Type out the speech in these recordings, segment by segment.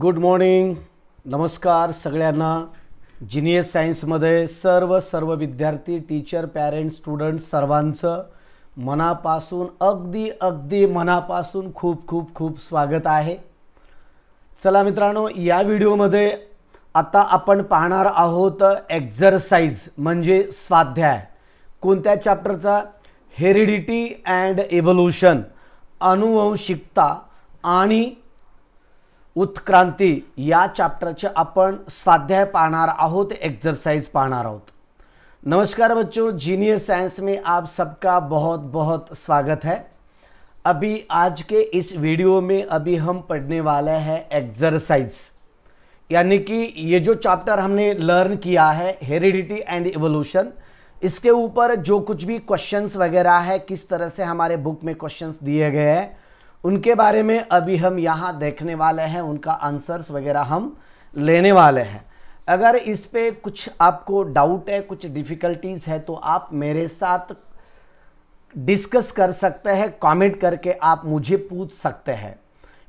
good morning नमस्कार सगळ्यांना genius सायन्समध्ये सर्व सर्व विद्यार्थी टीचर पॅरेंट्स स्टुडंट सर्वांचं मनापासून अगदी अगदी मनापासून खूप खूप खूप स्वागत आहे चला मित्रांनो या व्हिडिओमध्ये आता आपण पाहणार आहोत एक्झरसाइज म्हणजे स्वाध्याय कोणत्या चॅप्टरचा हेरिडिटी अँड एव्होल्युशन अनुवंशिकता आणि उत्क्रांति या चॅप्टरचे अपन स्वाध्याय पाहणार आहोत एक्सरसाइज पाहणार आहोत नमस्कार बच्चों जीनियस साइंस में आप सबका बहुत बहुत स्वागत है अभी आज के इस वीडियो में अभी हम पढ़ने वाले हैं एक्सरसाइज यानी कि ये जो चैप्टर हमने लर्न किया है हेरिडिटी एंड इवोल्यूशन इसके ऊपर जो कुछ भी क्वेश्चंस वगैरह है किस तरह से हमारे बुक में क्वेश्चंस दिए गए हैं उनके बारे में अभी हम यहाँ देखने वाले हैं उनका आंसर्स वगैरह हम लेने वाले हैं अगर इस पर कुछ आपको डाउट है कुछ डिफ़िकल्टीज़ है तो आप मेरे साथ डिस्कस कर सकते हैं कमेंट करके आप मुझे पूछ सकते हैं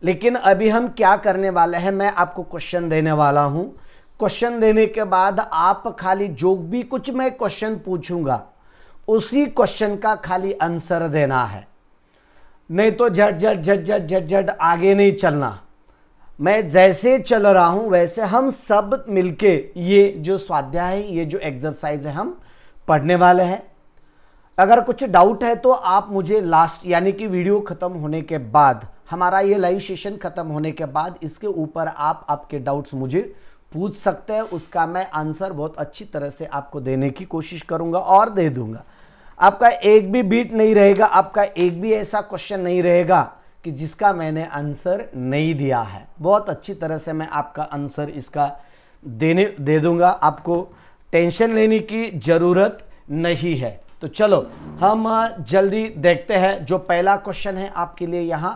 लेकिन अभी हम क्या करने वाले हैं मैं आपको क्वेश्चन देने वाला हूँ क्वेश्चन देने के बाद आप खाली जो भी कुछ मैं क्वेश्चन पूछूंगा उसी क्वेश्चन का खाली आंसर देना है नहीं तो झट झट झट झट झट झट आगे नहीं चलना मैं जैसे चल रहा हूँ वैसे हम सब मिलके ये जो स्वाध्याय है ये जो एक्सरसाइज है हम पढ़ने वाले हैं अगर कुछ डाउट है तो आप मुझे लास्ट यानी कि वीडियो ख़त्म होने के बाद हमारा ये लाइव सेशन ख़त्म होने के बाद इसके ऊपर आप आपके डाउट्स मुझे पूछ सकते हैं उसका मैं आंसर बहुत अच्छी तरह से आपको देने की कोशिश करूँगा और दे दूँगा आपका एक भी बीट नहीं रहेगा आपका एक भी ऐसा क्वेश्चन नहीं रहेगा कि जिसका मैंने आंसर नहीं दिया है बहुत अच्छी तरह से मैं आपका आंसर इसका देने दे दूंगा आपको टेंशन लेने की ज़रूरत नहीं है तो चलो हम जल्दी देखते हैं जो पहला क्वेश्चन है आपके लिए यहाँ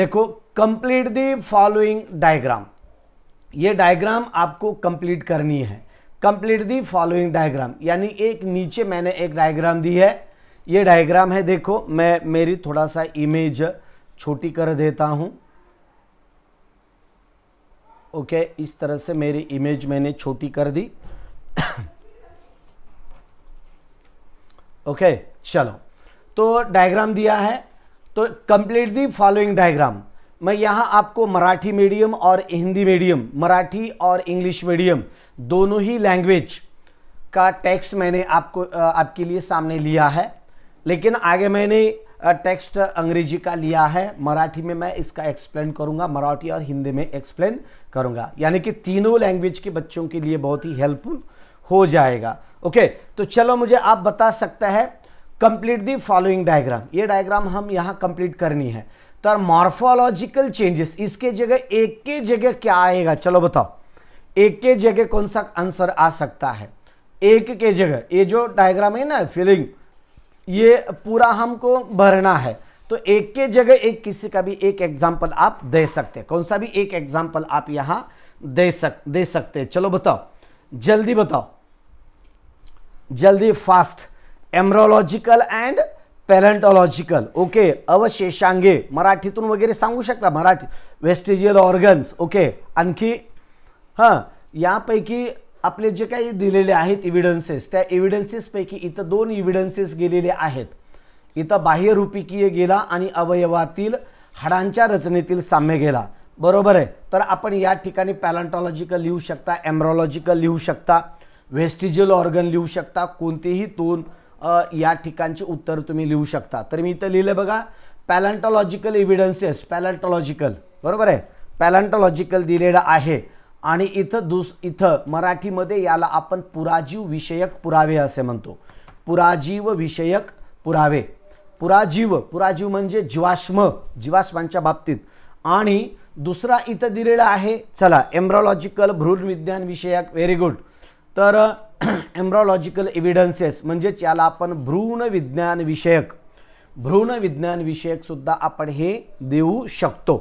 देखो कंप्लीट दी फॉलोइंग डायग्राम ये डायग्राम आपको कंप्लीट करनी है कंप्लीट दी फॉलोइंग डायग्राम यानी एक नीचे मैंने एक डायग्राम दी है ये डायग्राम है देखो मैं मेरी थोड़ा सा इमेज छोटी कर देता हूँ ओके okay, इस तरह से मेरी इमेज मैंने छोटी कर दी ओके okay, चलो तो डायग्राम दिया है तो कंप्लीट दी फॉलोइंग डायग्राम मैं यहां आपको मराठी मीडियम और हिंदी मीडियम मराठी और इंग्लिश मीडियम दोनों ही लैंग्वेज का टेक्स्ट मैंने आपको आपके लिए सामने लिया है लेकिन आगे मैंने टेक्स्ट अंग्रेजी का लिया है मराठी में मैं इसका एक्सप्लेन करूंगा मराठी और हिंदी में एक्सप्लेन करूंगा यानी कि तीनों लैंग्वेज के बच्चों के लिए बहुत ही हेल्पफुल हो जाएगा ओके तो चलो मुझे आप बता सकता है कंप्लीट दी फॉलोइंग डायग्राम ये डायग्राम हम यहाँ कंप्लीट करनी है तो मॉर्फोलॉजिकल चेंजेस इसके जगह एक के जगह क्या आएगा चलो बताओ एक के जगह कौन सा आंसर आ सकता है एक के जगह ये जो डायग्राम है ना फिलिंग ये पूरा हमको भरना है तो एक के जगह एक किसी का भी एक एग्जाम्पल आप दे सकते कौन सा भी एक एग्जाम्पल आप यहां दे सक दे सकते चलो बताओ जल्दी बताओ जल्दी fast embryological and paleontological okay अवशेषांगे मराठीतून वगैरह संगू शकता मराठी वेस्टिजियल ऑर्गन्स ओके हां यापैकी आपले जे काही दिलेले आहेत इव्हिडन्सेस त्या इव्हिडन्सेसपैकी इथं दोन इव्हिडन्सेस गेलेले आहेत इथं बाह्यरूपिकीय गेला आणि अवयवातील हाडांच्या रचनेतील साम्य गेला बरोबर आहे तर आपण या ठिकाणी पॅलांटॉलॉजिकल लिहू शकता एम्ब्रॉलॉजिकल लिहू शकता वेस्टिजल ऑर्गन लिहू शकता कोणतेही दोन या ठिकाणचे उत्तर तुम्ही लिहू शकता तर मी इथं लिहिलं बघा पॅलांटॉलॉजिकल इव्हिडन्सेस पॅलांटॉलॉजिकल बरोबर आहे पॅलांटॉलॉजिकल दिलेलं आहे आणि इथं दुस इथं मराठीमध्ये याला आपण पुराजीव विषयक पुरावे असे म्हणतो पुराजीव विषयक पुरावे पुराजीव पुराजीव म्हणजे जीवाश्म जीवाश्मांच्या बाबतीत आणि दुसरा इथं दिलेला आहे चला एम्ब्रॉलॉजिकल भ्रूणविज्ञान विषयक व्हेरी गुड तर एम्ब्रॉलॉजिकल एव्हिडन्सेस म्हणजेच याला आपण भ्रूण विज्ञान विषयक भ्रूणविज्ञान विषयकसुद्धा आपण हे देऊ शकतो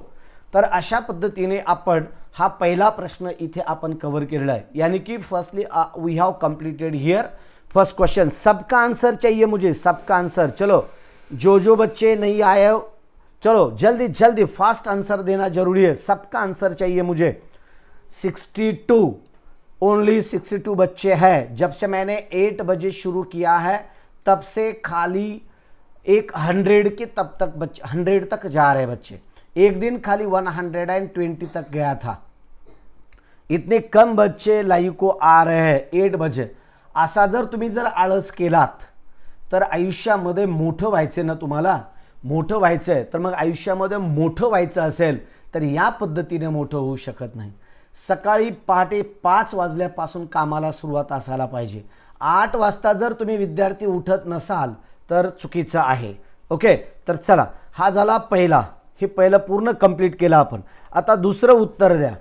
तर अशा पद्धतीने आपण हा पहिला प्रश्न इथे आपण कव्हर केलेला आहे यानी कि firstly we have completed here first question सबका आंसर चाहिए मुझे सबका आंसर चलो जो जो बच्चे नहीं आए चलो जल्दी जल्दी फास्ट आंसर देना जरूरी है सबका आंसर चाहिए मुझे 62 ओनली 62 बच्चे हैं जब से मैंने 8 बजे शुरू किया है तब से खाली एक हंड्रेड के तब तक बच्चे हंड्रेड तक जा रहे बच्चे एक दिन खाली वन हंड्रेड एंड ट्वेंटी तक गया था इतने कम बच्चे लाईको को आ रहे हैं एट बजे असा जर तुम्ही जर आळस केलात तर आयुष्यामध्ये मोठं व्हायचं ना तुम्हाला मोठं व्हायचं आहे तर मग आयुष्यामध्ये मोठं व्हायचं असेल तर या पद्धतीने मोठं होऊ शकत नाही सकाळी पहाटे पाच वाजल्यापासून कामाला सुरुवात असायला पाहिजे आठ वाजता जर तुम्ही विद्यार्थी उठत नसाल तर चुकीचं आहे ओके तर चला हा झाला पहिला हे पहिलं पूर्ण कंप्लीट केलं आपण आता दुसरं उत्तर द्या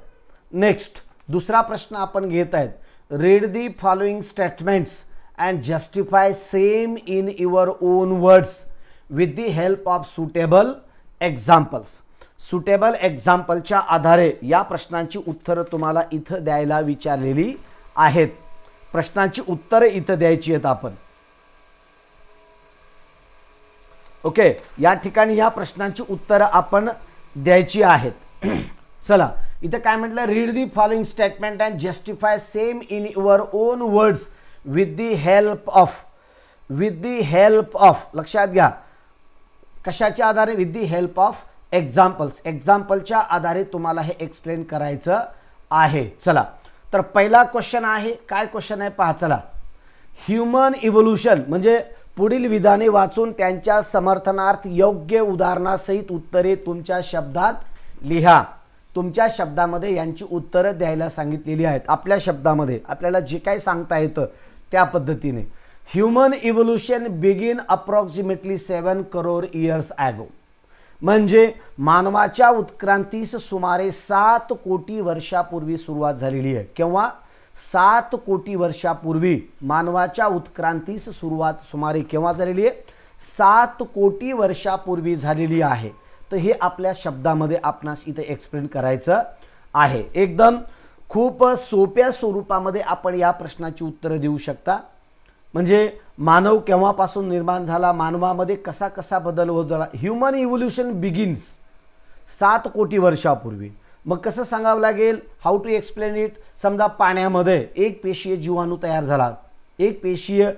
नेक्स्ट दुसरा प्रश्न आपण घेत आहेत read the following statements and justify same in your own words with the help of suitable examples suitable एक्झाम्पलच्या आधारे या प्रश्नांची उत्तरं तुम्हाला इथं द्यायला विचारलेली आहेत प्रश्नांची उत्तरं इथं द्यायची आहेत आपण ओके या ठिकाणी या प्रश्नांची उत्तरं आपण द्यायची आहेत चला इथं काय म्हटलं read the following statement and justify same in your own words with the help of with the help of लक्षात घ्या कशाच्या आधारे with the help of examples एक्झाम्पलच्या आधारे तुम्हाला हे एक्सप्लेन करायचं आहे चला तर पहिला क्वेश्चन आहे काय क्वेश्चन आहे पहा चला ह्युमन इव्होल्युशन म्हणजे पुढील विधाने वाचून त्यांच्या समर्थनार्थ योग्य उदाहरणासहित उत्तरे तुमच्या शब्दात लिहा तुमच्या शब्दामध्ये यांची उत्तरं द्यायला सांगितलेली आहेत आपल्या शब्दामध्ये आपल्याला जे काय सांगता येतं त्या पद्धतीने human evolution begin approximately seven crore years ago म्हणजे मानवाच्या उत्क्रांतीस सुमारे सात कोटी वर्षापूर्वी सुरुवात झालेली आहे किंवा सात कोटी वर्षापूर्वी मानवाच्या उत्क्रांतीस सुरुवात सुमारे केव्हा झालेली आहे सात कोटी वर्षापूर्वी झालेली आहे तर हे आपल्या शब्दामध्ये आपणास इथे एक्सप्लेन करायचं आहे एकदम खूप सोप्या स्वरूपामध्ये आपण या प्रश्नाची उत्तरं देऊ शकता म्हणजे मानव केव्हापासून निर्माण झाला मानवामध्ये कसा कसा बदल होत झाला ह्युमन इव्होल्युशन बिगिन्स सात कोटी वर्षापूर्वी मग कसं सांगावं लागेल हाऊ टू एक्सप्लेन इट समजा पाण्यामध्ये एक पेशीय जीवाणू तयार झाला एक पेशीय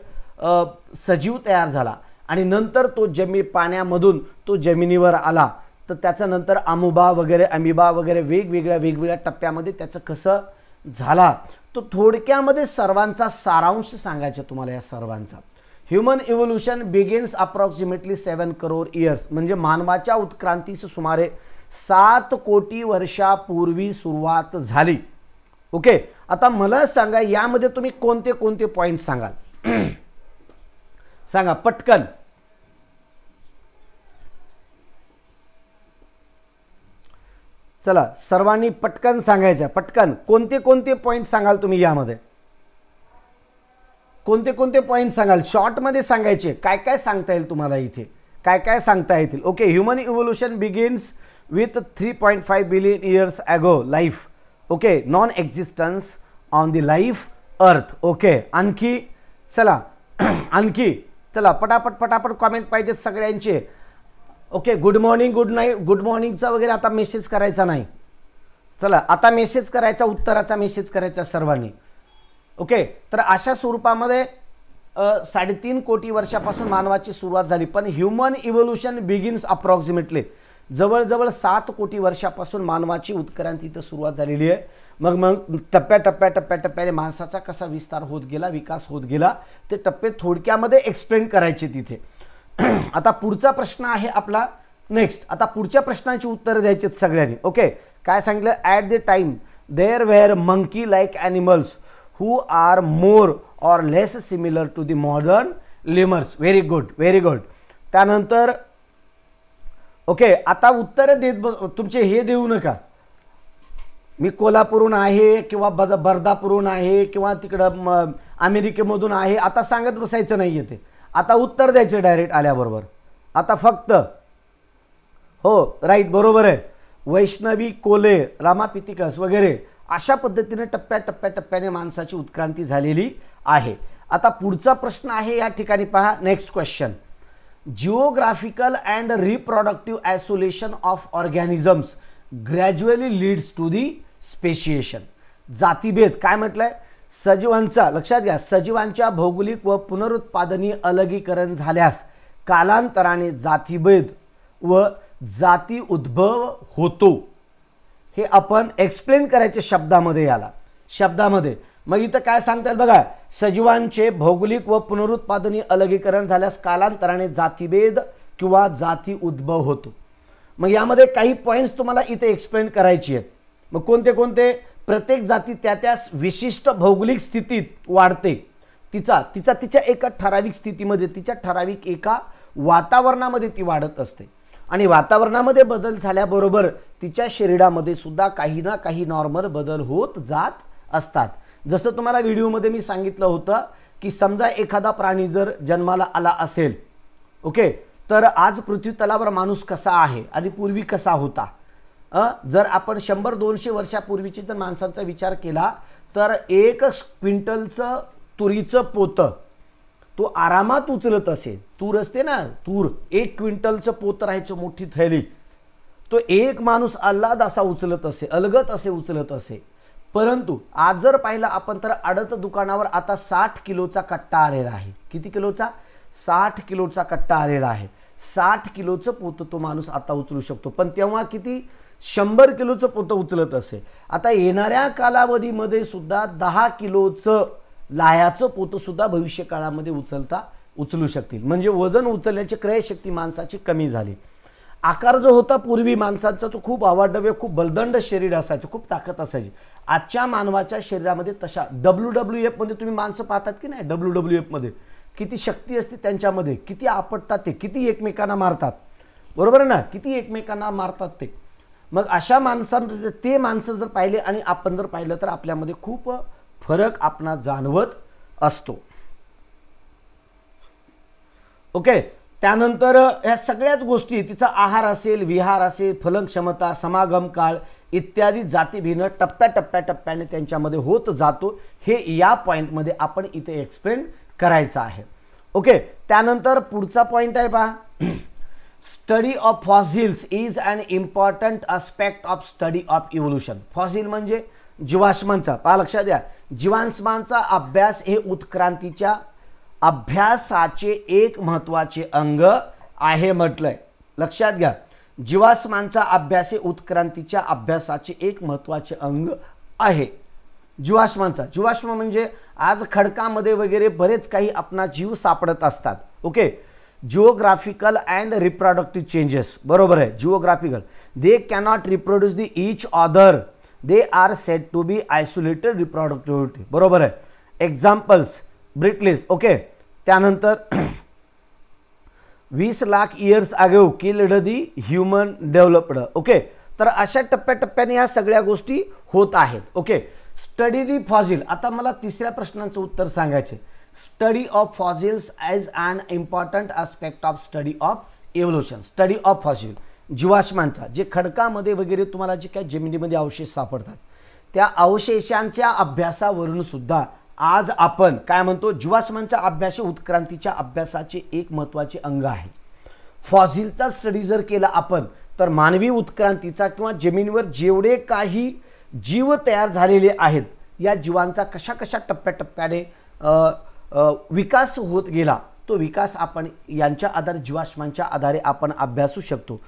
सजीव तयार झाला आणि नंतर तो जमी पाण्यामधून तो जमिनीवर आला तर नंतर अमुबा वगैरे अमिबा वगैरे वेगवेगळ्या वेगवेगळ्या टप्प्यामध्ये त्याचं कसं झाला तो थोडक्यामध्ये सर्वांचा सारांश सांगायचा तुम्हाला या सर्वांचा human evolution begins approximately seven crore years म्हणजे मानवाच्या उत्क्रांतीस सुमारे सात कोटी वर्षापूर्वी सुरुवात झाली ओके आता मला सांगा यामध्ये तुम्ही कोणते कोणते पॉईंट सांगाल सांगा पटकन चला सर्वांनी पटकन सांगायच्या पटकन कोणते कोणते पॉईंट सांगाल तुम्ही यामध्ये कोणते कोणते पॉईंट सांगाल शॉर्टमध्ये सांगायचे काय काय सांगता येईल तुम्हाला इथे काय काय सांगता येतील okay human evolution begins with three point five billion years ago life okay non existence on the life earth okay आणखी चला आणखी चला पटापट पटापट कॉमेंट पाहिजेत सगळ्यांचे okay good morning good night good मॉर्निंगचा वगैरे आता मेसेज करायचा नाही चला आता मेसेज करायचा उत्तराचा मेसेज करायचा सर्वांनी ओके तर अशा स्वरूपामध्ये साडेतीन कोटी वर्षापासून मानवाची सुरुवात झाली पण ह्युमन इव्होल्युशन बिगिन्स अप्रॉक्सिमेटली जवळजवळ सात कोटी वर्षापासून मानवाची उत्क्रांती इथं सुरुवात झालेली आहे मग मग टप्प्या टप्प्या टप्प्या टप्प्याने माणसाचा कसा विस्तार होत गेला विकास होत गेला ते टप्पे थोडक्यामध्ये एक्सप्लेन करायचे तिथे आता पुढचा प्रश्न आहे आपला नेक्स्ट आता पुढच्या प्रश्नाची उत्तरं द्यायची सगळ्यांनी ओके काय सांगितलं at the time there were monkey like animals who are more or less similar to the modern lemurs very good very good त्यानंतर ओके आता उत्तरं देत बस तुमचे हे देऊ नका मी कोल्हापूरहून आहे किंवा बद आहे किंवा तिकडं अमेरिकेमधून आहे आता सांगत बसायचं नाही आहे ते आता उत्तर द्यायचे डायरेक्ट आल्याबरोबर आता फक्त हो राईट बरोबर आहे वैष्णवी कोले रामापितिकस वगैरे अशा पद्धतीने टप्प्या टप्प्या टप्प्याने माणसाची उत्क्रांती झालेली आहे आता पुढचा प्रश्न आहे या ठिकाणी पहा next question geographical and reproductive isolation of organisms gradually leads to the speciation जातीभेद काय म्हटलं आहे सजीवांचा लक्षात घ्या सजीवांच्या भौगोलिक व पुनरुत्पादनी अलगीकरण झाल्यास कालांतराने जातीभेद व जाती उद्भव होतो हे आपण एक्सप्लेन करायचे शब्दामध्ये याला शब्दामध्ये मग इथं काय सांगतात बघा सजीवांचे भौगोलिक व पुनरुत्पादनी अलगीकरण झाल्यास कालांतराने जातीभेद किंवा जाती उद्भव होतो मग यामध्ये काही पॉईंट्स तुम्हाला इथे एक्सप्लेन करायची आहेत मग कोणते कोणते प्रत्येक जाती त्या त्या विशिष्ट भौगोलिक स्थितीत वाढते तिचा तिचा तिच्या एका ठराविक स्थितीमध्ये तिच्या ठराविक एका वातावरणामध्ये ती वाढत असते आणि वातावरणामध्ये बदल झाल्याबरोबर तिच्या शरीरामध्ये सुद्धा काही ना काही नॉर्मल बदल होत जात असतात जसं तुम्हाला व्हिडिओमध्ये मी सांगितलं होतं की समजा एखादा प्राणी जर जन्माला आला असेल ओके तर आज पृथ्वी तलावर माणूस कसा आहे आणि पूर्वी कसा होता जर आपण शंभर दोनशे वर्षापूर्वीची जर माणसांचा विचार केला तर एक क्विंटलचं तुरीचं पोतं तो आरामात उचलत असे तूर असते ना तूर एक क्विंटलचं पोत राहायचं मोठी थैली तो एक माणूस अल्लाद असा उचलत असे अलगत असे उचलत असे परंतु आज जर पाहिलं आपण तर अडत दुकानावर आता साठ किलोचा कट्टा आलेला आहे किती किलोचा साठ किलोचा कट्टा आलेला आहे साठ किलोचं पोतं तो माणूस आता उचलू शकतो पण तेव्हा किती शंभर किलोचं पोतं उचलत असे आता येणाऱ्या कालावधीमध्ये सुद्धा दहा किलोचं लायाचं पोतंसुद्धा भविष्य काळामध्ये उचलता उचलू शकतील म्हणजे वजन उचलण्याची क्रयशक्ती माणसाची कमी झाली आकार जो होता पूर्वी माणसांचा तो खूप आवाडव्य खूप बलदंड शरीर असायचं खूप ताकद असायची आजच्या मानवाच्या शरीरामध्ये तशा डब्ल्यू डब्ल्यू एफमध्ये तुम्ही माणसं पाहतात की नाही डब्ल्यू डब्ल्यू एफमध्ये किती शक्ती असते त्यांच्यामध्ये किती आपटतात ते किती एकमेकांना मारतात बरोबर ना किती एकमेकांना मारतात ते मग अशा माणसांमध्ये ते माणसं जर पाहिले आणि आपण जर पाहिलं तर आपल्यामध्ये खूप फरक आपण जाणवत असतो ओके त्यानंतर ह्या सगळ्याच गोष्टी तिचा आहार असेल विहार असेल फलनक्षमता क्षमता समागम काळ इत्यादी जातीभिन्न टप्प्या टप्प्या टप्प्याने त्यांच्यामध्ये होत जातो हे या पॉईंटमध्ये आपण इथे एक्सप्लेन करायचं आहे ओके त्यानंतर पुढचा पॉईंट आहे पहा study of fossils is an important aspect of study of evolution fossil म्हणजे जीवाश्मांचा पहा लक्षात द्या जीवाश्मांचा अभ्यास हे उत्क्रांतीच्या अभ्यासाचे एक महत्त्वाचे अंग आहे म्हटलंय लक्षात घ्या जीवाश्मांचा अभ्यास हे उत्क्रांतीच्या अभ्यासाचे एक महत्त्वाचे अंग आहे जीवाश्मांचा जीवाश्म म्हणजे आज खडकामध्ये वगैरे बरेच काही आपला जीव सापडत असतात okay geographical and reproductive changes बरोबर आहे geographical they cannot reproduce the each other they are set to be isolated reproductivity बरोबर आहे एक्झाम्पल्स ब्रिटलीज ओके त्यानंतर वीस lakh years ago killed the human developed okay तर अशा टप्प्याटप्प्याने ह्या सगळ्या गोष्टी होत आहेत ओके स्टडी दी फॉझिल आता मला तिसऱ्या प्रश्नाचं उत्तर सांगायचे study of fossils as an important aspect of study of evolution study of fossil जीवाश्मांचा जे खडकामध्ये वगैरे तुम्हाला जे काय जमिनीमध्ये अवशेष सापडतात त्या अवशेषांच्या अभ्यासावरून सुद्धा आज आपण काय म्हणतो जीवाश्मांच्या अभ्यास उत्क्रांतीच्या अभ्यासाचे एक महत्त्वाचे अंग आहे फॉझिलचा स्टडी जर केला आपण तर मानवी उत्क्रांतीचा किंवा जमिनीवर जेवढे काही जीव तयार झालेले आहेत या जीवांचा कशा कशा टप्प्याटप्प्याने विकास होत गेला तो विकास आपण यांच्या आधारे जीवाश्मांच्या आधारे आपण अभ्यासू शकतो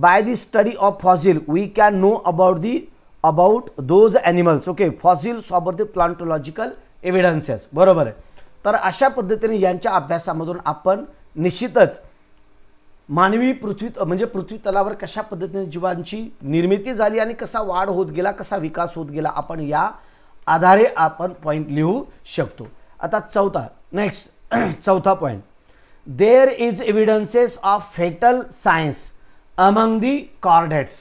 by the study of fossil we can know about the about those animals okay fossil sober the paleontological evidences बरोबर आहे तर अशा पद्धतीने यांच्या अभ्यासामधून आपण निश्चितच मानवी पृथ्वी म्हणजे पृथ्वी तलावर कशा पद्धतीने जीवांची निर्मिती झाली आणि कसा वाढ होत गेला कसा विकास होत गेला आपण या आधारे आपण पॉईंट लिहू शकतो आता चौथा नेक्स्ट चौथा point there is evidences of fetal science among the chordates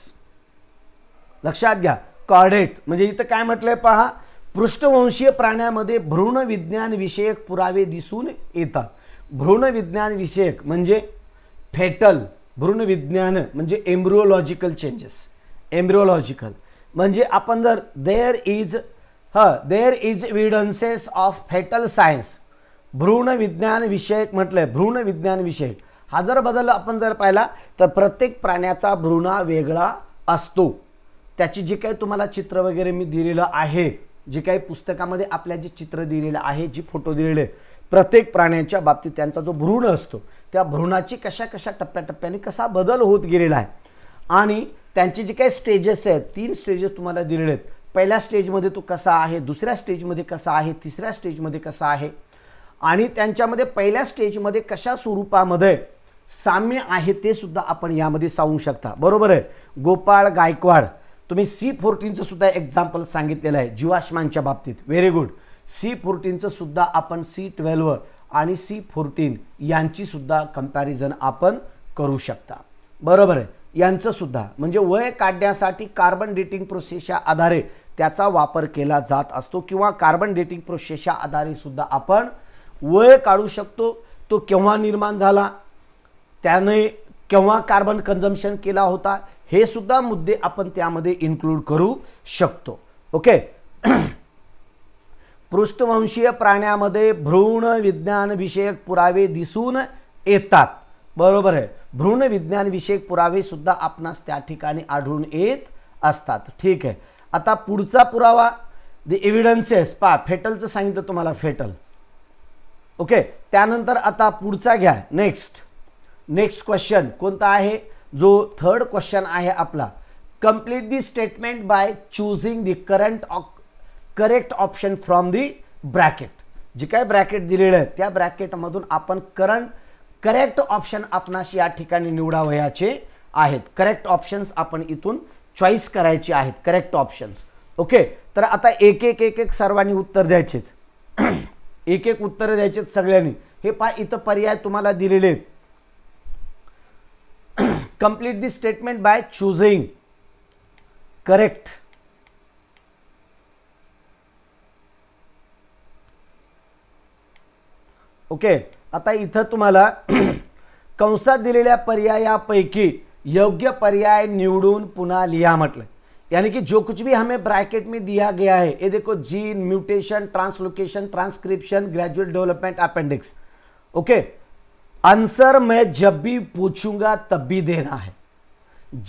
लक्षात घ्या कॉर्डेट म्हणजे इथं काय म्हटलंय पहा पृष्ठवंशीय प्राण्यामध्ये भ्रूण विषयक पुरावे दिसून येतात भ्रूण विषयक म्हणजे फेटल भ्रूणविज्ञान म्हणजे एम्ब्रिओलॉजिकल चेंजेस एम्ब्रिओलॉजिकल म्हणजे आपण जर there is uh there is evidences of fetal science भ्रूण विज्ञान विषयक म्हटलंय भ्रूण विज्ञान विषयक हा जर बदल आपण जर पाहिला तर प्रत्येक प्राण्याचा भ्रूणा वेगळा असतो त्याची जी काही तुम्हाला चित्र वगैरे मी दिलेलं आहे जी काही पुस्तकामध्ये आपल्या जे चित्र दिलेलं आहे जी फोटो दिलेले प्रत्येक प्राण्याच्या बाबतीत त्यांचा जो भ्रूण असतो त्या भ्रूणाची कशा कशा टप्प्याटप्प्याने कसा बदल होत गेलेला आहे आणि त्यांची जी काही स्टेजेस आहेत तीन स्टेजेस तुम्हाला दिलेले आहेत पहिल्या स्टेजमध्ये तो कसा आहे दुसऱ्या स्टेजमध्ये कसा आहे तिसऱ्या स्टेजमध्ये कसा आहे आणि त्यांच्यामध्ये पहिल्या स्टेजमध्ये कशा स्वरूपामध्ये साम्य आहे ते सुद्धा आपण यामध्ये सांगू शकता बरोबर आहे गोपाळ गायकवाड तुम्ही सी फोर्टीनचं सुद्धा एक्झाम्पल सांगितलेलं आहे जीवाश्मांच्या बाबतीत व्हेरी गुड सी फोर्टीनचं सुद्धा आपण सी ट्वेल्व आणि सी फोर्टीन यांची सुद्धा कंपॅरिझन आपण करू शकता बरोबर आहे यांचं सुद्धा म्हणजे वय काढण्यासाठी कार्बन डेटिंग प्रोसेसच्या आधारे त्याचा वापर केला जात असतो किंवा कार्बन डेटिंग प्रोसेसच्या आधारे सुद्धा आपण वय काढू शकतो तो केव्हा निर्माण झाला त्याने केव्हा कार्बन कन्झम्पशन केला होता हे सुद्धा मुद्दे आपण त्यामध्ये इन्क्लूड करू शकतो ओके पृष्ठवंशीय प्राण्यामध्ये भ्रूण विज्ञानविषयक पुरावे दिसून येतात बरोबर आहे भ्रूण विज्ञानविषयक पुरावे सुद्धा आपणास त्या ठिकाणी आढळून येत असतात ठीक आहे आता पुढचा पुरावा द एव्हिडन्सेस पा फेटलचं सांगितलं तुम्हाला फेटल ओके त्यानंतर आता पुढचा घ्या नेक्स्ट नेक्स्ट क्वेश्चन कोणता आहे जो थर्ड क्वेश्चन आहे आपला complete the statement by choosing the current op correct option from the bracket जे काय ब्रॅकेट दिलेलं आहे त्या ब्रॅकेटमधून आपण करंट करेक्ट ऑप्शन आपणाशी या ठिकाणी निवडावयाचे आहेत करेक्ट ऑप्शन्स आपण इथून चॉईस करायची आहेत करेक्ट ऑप्शन्स ओके तर आता एक एक एक एक सर्वांनी उत्तर द्यायचेच एक एक उत्तर द्यायचेच सगळ्यांनी हे पा इथं पर्याय तुम्हाला दिलेले आहेत complete statement by choosing correct okay आता इथं तुम्हाला कंसात दिलेल्या पर्यायापैकी योग्य पर्याय निवडून पुनः लिया मतलब यानी कि जो कुछ भी हमें ब्रैकेट में दिया गया है ये देखो gene mutation translocation transcription graduate development appendix okay answer मैं जब भी पूछूंगा तब भी देना है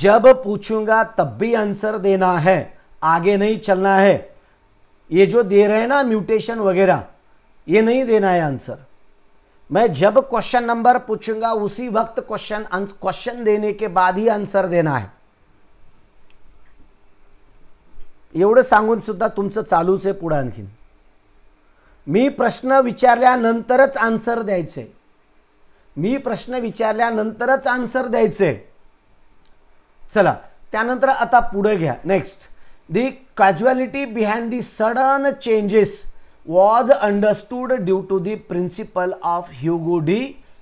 जब पूछूंगा तब भी आंसर देना है आगे नहीं चलना है ये जो दे रहे हैं ना म्यूटेशन वगैरह ये नहीं देना है आंसर मैं जब क्वेश्चन नंबर पूछूंगा उसी वक्त क्वेश्चन क्वेश्चन देने के बाद ही आन्सर देना आहे एवढं सांगून सुद्धा तुमचं चालूच आहे पुढं आणखीन मी प्रश्न विचारल्यानंतरच आन्सर द्यायचे मी प्रश्न विचारल्यानंतरच आन्सर द्यायचे चला त्यानंतर आता पुढे घ्या next the causality behind the sudden changes was understood due to the principle of Hugo de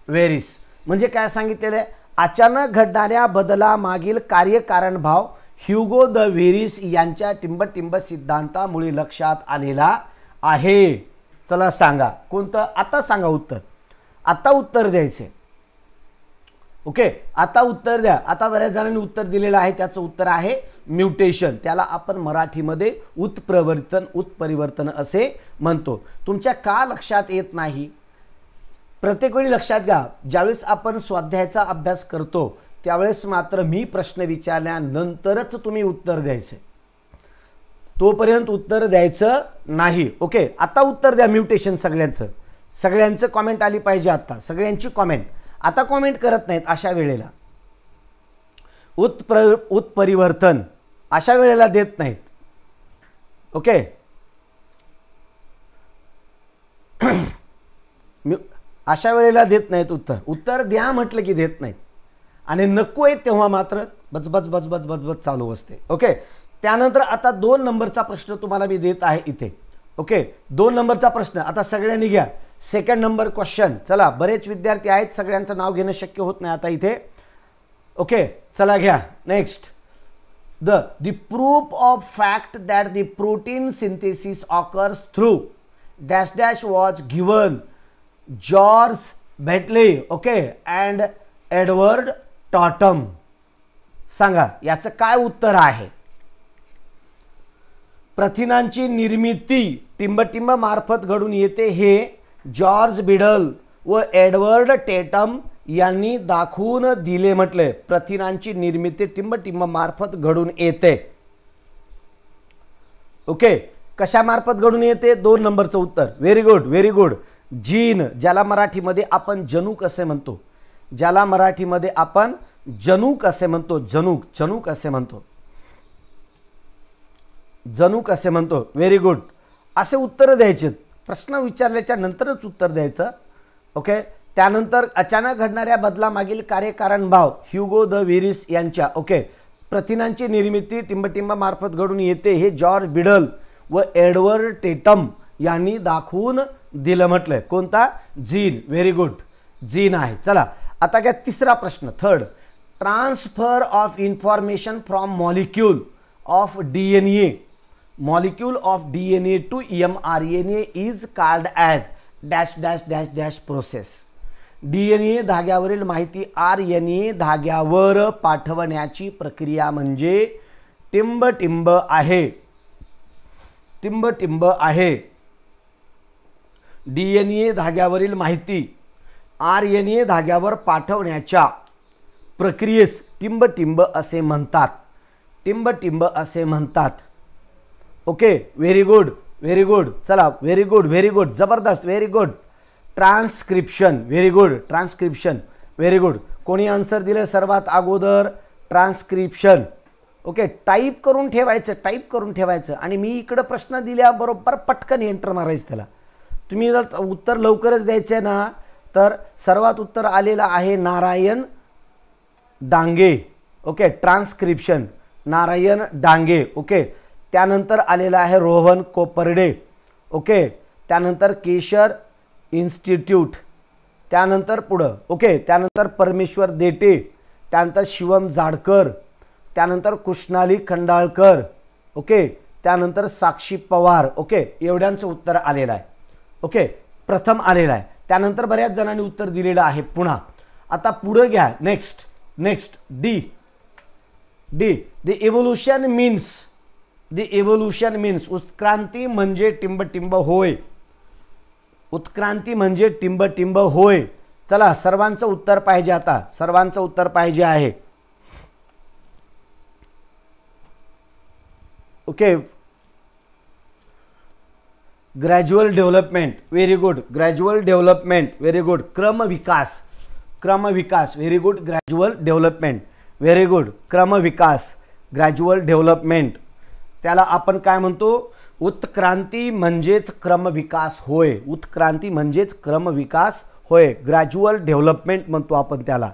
Vries म्हणजे काय सांगितलेलं आहे अचानक घडणाऱ्या बदलामागील कार्यकारणभाव ह्युगो द व्हेरिस यांच्या टिंबटिंब सिद्धांतामुळे लक्षात आलेला आहे चला सांगा कोणतं आता सांगा उत्तर आता उत्तर द्यायचे ओके आता उत्तर द्या आता बऱ्याच जणांनी उत्तर दिलेलं आहे त्याचं उत्तर आहे म्युटेशन त्याला आपण मराठीमध्ये उत्प्रवर्तन उत्परिवर्तन असे म्हणतो तुमच्या का लक्षात येत नाही प्रत्येक वेळी लक्षात घ्या ज्यावेळेस आपण स्वाध्यायाचा अभ्यास करतो त्यावेळेस मात्र मी प्रश्न विचारल्यानंतरच तुम्ही उत्तर द्यायचं तोपर्यंत उत्तर द्यायचं नाही ओके आता उत्तर द्या म्युटेशन सगळ्यांचं सगळ्यांचं कॉमेंट आली पाहिजे आत्ता सगळ्यांची कॉमेंट आता कॉमेंट करत नाहीत अशा वेळेला उत्प्र उत्परिवर्तन अशा वेळेला देत नाहीत ओके मी अशा वेळेला देत नाहीत उत्तर उत्तर द्या म्हटलं की देत नाहीत आणि नको आहेत तेव्हा मात्र बचबच बचबच बचबच चालू असते ओके त्यानंतर आता दोन नंबरचा प्रश्न तुम्हाला मी देत आहे इथे ओके दोन नंबरचा प्रश्न आता सगळ्यांनी घ्या सेकंड नंबर क्वेश्चन चला बरेच विद्यार्थी आहेत सगळ्यांचं नाव घेणं शक्य होत नाही आता इथे ओके चला घ्या next the the proof of fact that the protein synthesis occurs through dash dash was given George Beadle okay and Edward Tatum सांगा याचं काय उत्तर आहे प्रथिनांची निर्मिती टिंबटिंब मार्फत घडून येते हे जॉर्ज बिडल व एडवर्ड टेटम यांनी दाखवून दिले म्हटले प्रथिनांची निर्मिती मार्फत घडून येते ओके कशामार्फत घडून येते दोन नंबरचं उत्तर very good very good gene ज्याला मराठीमध्ये आपण जनूक असे म्हणतो ज्याला मराठीमध्ये आपण जनूक असे म्हणतो जनूक जनूक असे म्हणतो जनूक असे म्हणतो व्हेरी गुड असे उत्तरं द्यायचे प्रश्न विचारल्याच्या नंतरच उत्तर द्यायचं ओके त्यानंतर अचानक घडणाऱ्या बदलामागील कार्यकारण भाव ह्युगो द व्हिरिस यांच्या ओके प्रथिनांची निर्मिती टिंबटिंबामार्फत घडून येते हे जॉर्ज बिडल व एडवर्ड टेटम यांनी दाखवून दिलं म्हटलंय कोणता जीन व्हेरी गुड जीन आहे चला आता घ्या तिसरा प्रश्न third transfer of information from molecule of D N A molecule of D N A to M R N A is called as dash dash dash dash process D N A धाग्यावरील माहिती R N ए धाग्यावर पाठवण्याची प्रक्रिया म्हणजे टिंब टिंब आहे टिंब टिंब आहे D N A धाग्यावरील माहिती R N ए धाग्यावर पाठवण्याच्या प्रक्रियेस टिंब टिंब असे म्हणतात टिंब टिंब असे म्हणतात okay very good very good चला व्हेरी गुड व्हेरी गुड जबरदस्त very good transcription very good transcription very good कोणी आन्सर दिलं सर्वात अगोदर ट्रान्स्क्रिप्शन ओके टाईप करून ठेवायचं टाईप करून ठेवायचं आणि मी इकडं प्रश्न दिल्याबरोबर पटकन एंटर मारायचं त्याला तुम्ही जर उत्तर लवकरच द्यायचं ना तर सर्वात उत्तर आलेलं आहे Narayan Dange okay transcription Narayan Dange okay त्यानंतर आलेलं आहे रोहन कोपर्डे ओके त्यानंतर केशर इन्स्टिट्यूट त्यानंतर पुढं ओके त्यानंतर परमेश्वर देटे त्यानंतर शिवम जाडकर त्यानंतर कृष्णाली खंडाळकर ओके त्यानंतर साक्षी पवार ओके एवढ्यांचं उत्तर आलेलं आहे ओके प्रथम आलेलं आहे त्यानंतर बऱ्याच जणांनी उत्तर दिलेलं आहे पुन्हा आता पुढं घ्या next next the the the evolution means the evolution means उत्क्रांती म्हणजे टिंब टिंब होय उत्क्रांती म्हणजे टिंब टिंब होय चला सर्वांचं उत्तर पाहिजे आता सर्वांचं उत्तर पाहिजे आहे okay gradual development very good gradual development very good क्रमविकास क्रमविकास very good gradual development very good क्रमविकास ग्रॅज्युअल डेव्हलपमेंट त्याला आपण काय म्हणतो उत्क्रांती म्हणजेच क्रमविकास होय उत्क्रांती म्हणजेच क्रमविकास होय ग्रॅज्युअल डेव्हलपमेंट म्हणतो आपण त्याला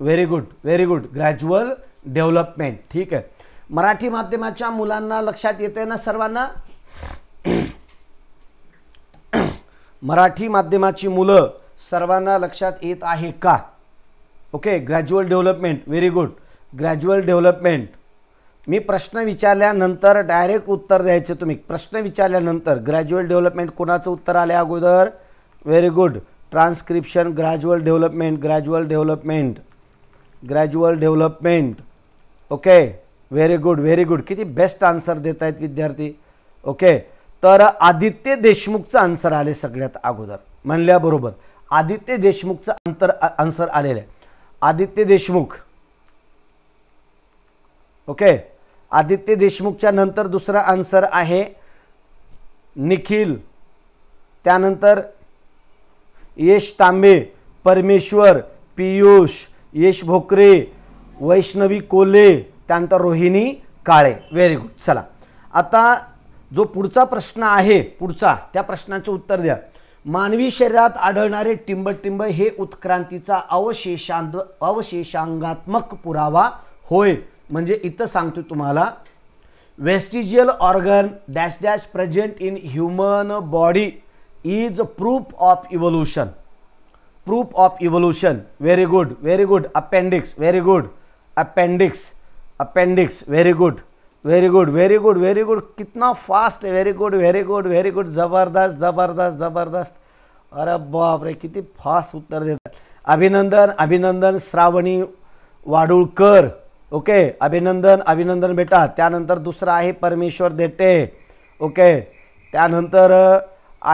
very good very good gradual development ठीक आहे मराठी माध्यमाच्या मुलांना लक्षात येते ना सर्वांना मराठी माध्यमाची मुलं सर्वांना लक्षात येत आहे का okay gradual development very good gradual development मी प्रश्न विचारल्यानंतर डायरेक्ट उत्तर द्यायचे तुम्ही प्रश्न विचारल्यानंतर ग्रॅज्युअल डेव्हलपमेंट कोणाचं उत्तर आले अगोदर very good transcription gradual development gradual development gradual development okay very good very good किती बेस्ट आन्सर देत आहेत विद्यार्थी ओके तर आदित्य देशमुखचं आन्सर आले सगळ्यात अगोदर म्हणल्याबरोबर आदित्य देशमुखचं अंतर आन्सर आलेलं आहे आदित्य देशमुख ओके आदित्य देशमुखच्या नंतर दुसरा आन्सर आहे निखिल त्यानंतर यश तांबे परमेश्वर पियुष यश भोकरे वैष्णवी कोले त्यानंतर रोहिणी काळे व्हेरी गुड चला आता जो पुढचा प्रश्न आहे पुढचा त्या प्रश्नाचे उत्तर द्या मानवी शरीरात आढळणारे टिंबटिंब हे उत्क्रांतीचा अवशेषांद अवशेषांगात्मक पुरावा होय म्हणजे इथं सांगतो तुम्हाला vestigial organ dash dash present in human body is proof of evolution proof of evolution very good very good appendix very good appendix appendix very good very good very good very good कितना fast very good very good very good जबरदस्त जबरदस्त जबरदस्त अरे बाप रे किती fast उत्तर देतात अभिनंदन अभिनंदन श्रावणी वाडूळकर ओके अभिनंदन अभिनंदन बेटा त्यानंतर दुसरं आहे परमेश्वर देटे ओके त्यानंतर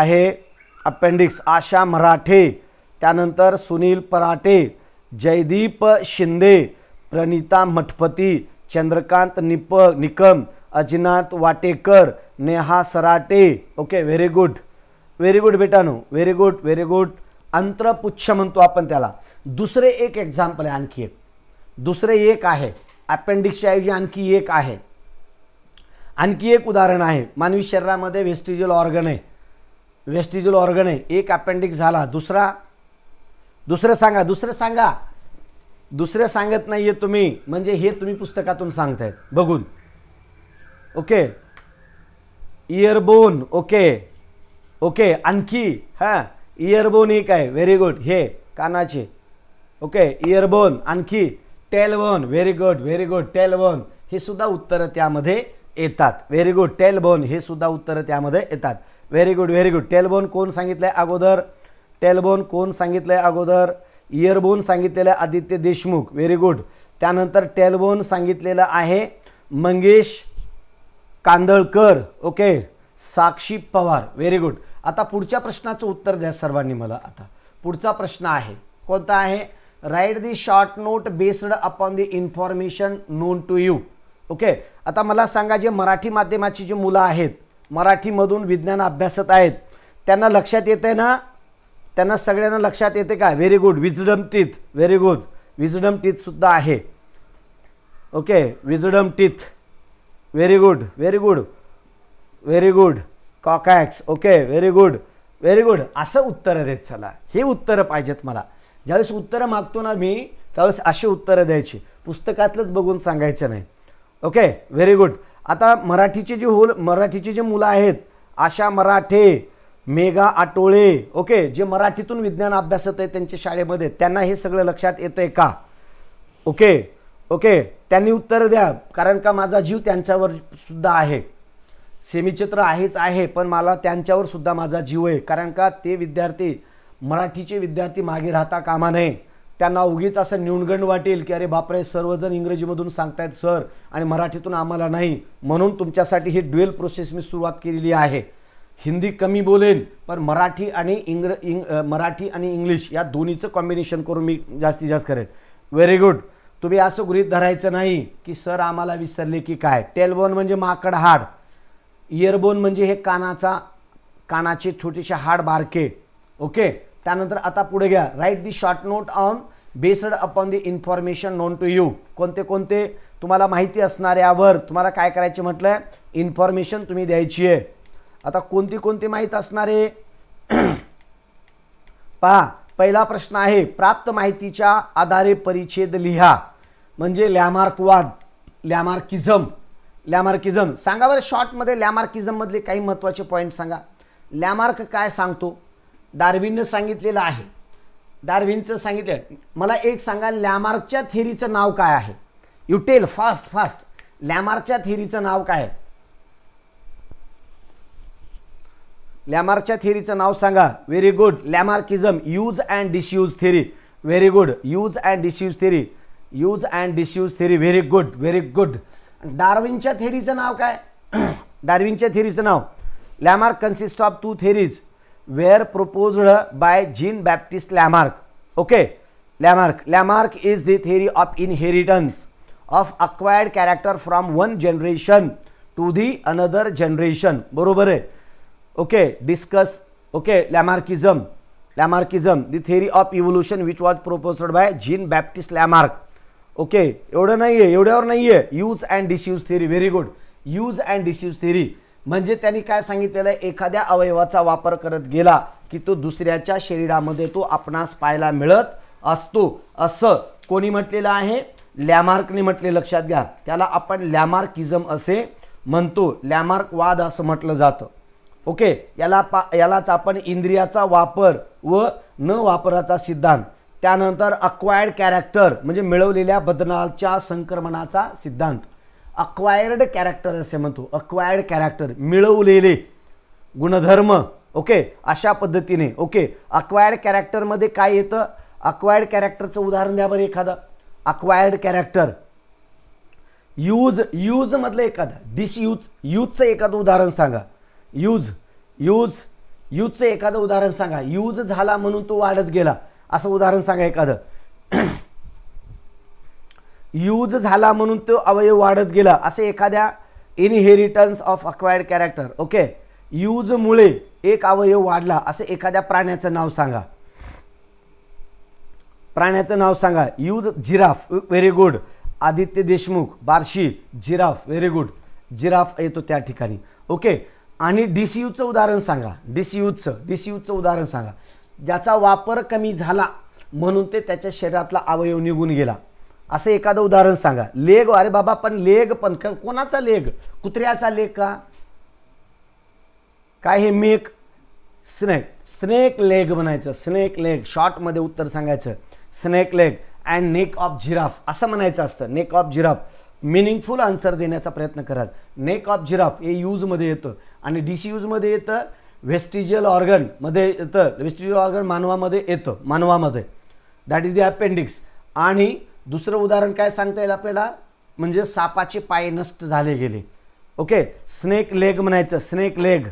आहे अपेंडिक्स आशा मराठे त्यानंतर सुनील पराटे जयदीप शिंदे प्रणिता मठपती चंद्रकांत निप Nikam Ajinath Watekar Neha Sarate okay very good very good बेटा no very good very good अंतरपुच्छ म्हणतो आपण त्याला दुसरे एक एक्झाम्पल आहे आणखी एक दुसरे एक आहे ॲपेंडिक्सच्या ऐवजी आणखी एक आहे आणखी एक उदाहरण आहे मानवी शरीरामध्ये वेस्टिज्युअल ऑर्गन आहे वेस्टिज्युअल ऑर्गन आहे एक अपेंडिक्स झाला दुसरा दुसरं सांगा दुसरं सांगा दुसरं सांगत नाही आहे तुम्ही म्हणजे हे तुम्ही पुस्तकातून सांगतायत बघून ओके इयरबोन ओके ओके आणखी हां इयरबोन एक आहे व्हेरी गुड हे कानाचे ओके इयरबोन आणखी tail one very good very good tail हे सुद्धा उत्तरं त्यामध्ये येतात व्हेरी गुड टेल बोन हे सुद्धा उत्तरं त्यामध्ये येतात very good very good tail bone कोण सांगितलं आहे अगोदर टेल बोन कोण सांगितलं आहे अगोदर इयरबोन सांगितलेलं आदित्य देशमुख व्हेरी गुड त्यानंतर टेलबोन सांगितलेलं आहे Mangesh Kandalkar okay Sakshi Pawar very good आता पुढच्या प्रश्नाचं उत्तर द्या सर्वांनी मला आता पुढचा प्रश्न आहे कोणता आहे write the short note based upon the information known to you okay आता मला सांगा जे मराठी माध्यमाची जी मुलं आहेत मराठीमधून विज्ञान अभ्यासत आहेत त्यांना लक्षात येते ना त्यांना सगळ्यांना लक्षात येते का very good wisdom teeth very good wisdom टीथसुद्धा आहे okay wisdom teeth very good very good very good coccyx okay very good very good असं उत्तरं देत चला हे उत्तरं पाहिजेत मला ज्यावेळेस उत्तरं मागतो ना मी त्यावेळेस अशी उत्तरं द्यायची पुस्तकातलंच बघून सांगायचं नाही ओके व्हेरी गुड आता मराठीचे जे होल मराठीची जी मुलं आहेत आशा मराठे मेघा आटोळे ओके जे मराठीतून विज्ञान अभ्यासत आहे त्यांच्या शाळेमध्ये त्यांना हे सगळं लक्षात येतं आहे का ओके ओके त्यांनी उत्तर द्या कारण का माझा जीव त्यांच्यावर सुद्धा आहे सेमीचित्र आहेच आहे पण मला त्यांच्यावर सुद्धा माझा जीव आहे कारण का ते विद्यार्थी मराठीचे विद्यार्थी मागे राहता कामा नये त्यांना उगीच असं न्यूनगंड वाटेल की अरे बापरे सर्वजण इंग्रजीमधून सांगतायत सर आणि मराठीतून आम्हाला नाही म्हणून तुमच्यासाठी ही ड्युएल प्रोसेस मी सुरुवात केलेली आहे हिंदी कमी बोलेन पण मराठी आणि इंग्र इंग मराठी आणि इंग्लिश या दोन्हीचं कॉम्बिनेशन करून मी जास्तीत जास्त करेन व्हेरी गुड तुम्ही असं गृहित धरायचं नाही की सर आम्हाला विसरले की काय टेलबोन म्हणजे माकड हाड इयरबोन म्हणजे हे कानाचा कानाचे छोटेसे हाड बारके ओके त्यानंतर आता पुढे घ्या write the short note on based upon the information known to you कोणते कोणते तुम्हाला माहिती असणाऱ्यावर तुम्हाला काय करायचे म्हटलं आहे इन्फॉर्मेशन तुम्ही द्यायची आहे आता कोणती कोणती माहीत असणारे पहा पहिला प्रश्न आहे प्राप्त माहितीच्या आधारे परिच्छेद लिहा म्हणजे लॅमार्कवाद लॅमार्किझम लॅमार्किझम सांगा बरं शॉर्टमध्ये लॅमार्किझममधले काही महत्त्वाचे पॉईंट सांगा लॅमार्क काय सांगतो डार्विननं सांगितलेलं आहे डार्विनचं सांगितलं मला एक सांगा लॅमार्कच्या थेरीचं नाव काय आहे यू टेल फास्ट फास्ट लॅमार्कच्या थेरीचं नाव काय आहे लॅमार्कच्या थेरीचं नाव सांगा very good Lamarckism use and disuse theory very good use and disuse theory use and disuse theory very good very good डार्विनच्या थेरीचं नाव काय डार्विनच्या थेरीचं नाव Lamarck consist of two theories were proposed by Jean Baptiste Lamarck okay Lamarck Lamarck is the theory of inheritance of acquired character from one generation to the another generation बरोबर आहे okay discuss okay Lamarckism Lamarckism the theory of evolution which was proposed by Jean Baptiste Lamarck okay एवढं नाही आहे एवढ्यावर नाही आहे use and disuse theory very good use and disuse theory म्हणजे त्यांनी काय सांगितलेलं आहे एखाद्या अवयवाचा वापर करत गेला की तो दुसऱ्याच्या शरीरामध्ये तो आपणास पाहायला मिळत असतो असं कोणी म्हटलेलं आहे लॅमार्कने म्हटले लक्षात घ्या त्याला आपण लॅमार्किझम असे म्हणतो लॅमार्क वाद असं म्हटलं जातं ओके याला पा यालाच आपण इंद्रियाचा वापर व न वापराचा सिद्धांत त्यानंतर अक्वायर्ड कॅरेक्टर म्हणजे मिळवलेल्या बदलाच्या संक्रमणाचा सिद्धांत अक्वायर्ड कॅरेक्टर असे म्हणतो अक्वायर्ड कॅरेक्टर मिळवलेले गुणधर्म ओके अशा पद्धतीने ओके अक्वायर्ड कॅरेक्टरमध्ये काय येतं अक्वायर्ड कॅरेक्टरचं उदाहरण द्या बरं एखादं अक्वायर्ड कॅरेक्टर यूज यूजमधलं एखादं डिसयूज यूजचं एखादं उदाहरण सांगा यूज यूज यूजचं एखादं उदाहरण सांगा यूज झाला म्हणून तो वाढत गेला असं उदाहरण सांगा एखादं यूज झाला म्हणून तो अवयव वाढत गेला असे एखाद्या inheritance of acquired character okay यूजमुळे एक अवयव वाढला असे एखाद्या प्राण्याचं नाव सांगा प्राण्याचं नाव सांगा use giraffe very good Aditya Deshmukh Barshi giraffe very good giraffe येतो त्या ठिकाणी ओके आणि डी सी उदाहरण सांगा डी सी यूजचं डी सी यूजचं उदाहरण सांगा ज्याचा वापर कमी झाला म्हणून ते त्याच्या शरीरातला अवयव निघून गेला असं एखादं उदाहरण सांगा लेग अरे बाबा पण लेग पण कोणाचा लेग कुत्र्याचा लेग का काय हे मेक स्नेक स्नेक लेग म्हणायचं स्नेक लेग शॉर्टमध्ये उत्तर सांगायचं snake leg and neck of giraffe असं म्हणायचं असतं neck of giraffe meaningful answer देण्याचा प्रयत्न कराल नेक ऑफ जिराफ हे यूजमध्ये येतं आणि डी यूजमध्ये येतं व्हेस्टिजियल ऑर्गनमध्ये येतं व्हेस्टिजियल ऑर्गन मानवामध्ये येतं मानवामध्ये दॅट इज द अपेंडिक्स आणि दुसरं उदाहरण काय सांगता येईल आपल्याला म्हणजे सापाचे पाय नष्ट झाले गेले ओके स्नेक लेग म्हणायचं स्नेक लेग